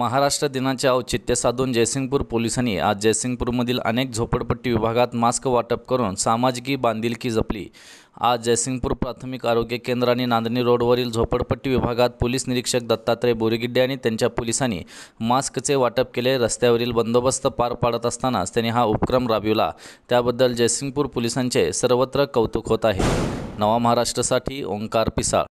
महाराष्ट्र दिनाचे औचित्य साधून जयसिंगपूर पोलिसांनी आज जयसिंगपूरमधील अनेक झोपडपट्टी विभागात मास्क वाटप करून सामाजिकी बांधिलकी जपली आज जयसिंगपूर प्राथमिक आरोग्य केंद्र आणि नांदणी रोडवरील झोपडपट्टी विभागात पोलीस निरीक्षक दत्तात्रय बोरीगिड्डे आणि त्यांच्या पोलिसांनी मास्कचे वाटप केले रस्त्यावरील बंदोबस्त पार पाडत असतानाच त्यांनी हा उपक्रम राबविला त्याबद्दल जयसिंगपूर पोलिसांचे सर्वत्र कौतुक होत आहे नवा महाराष्ट्रासाठी ओंकार पिसाळ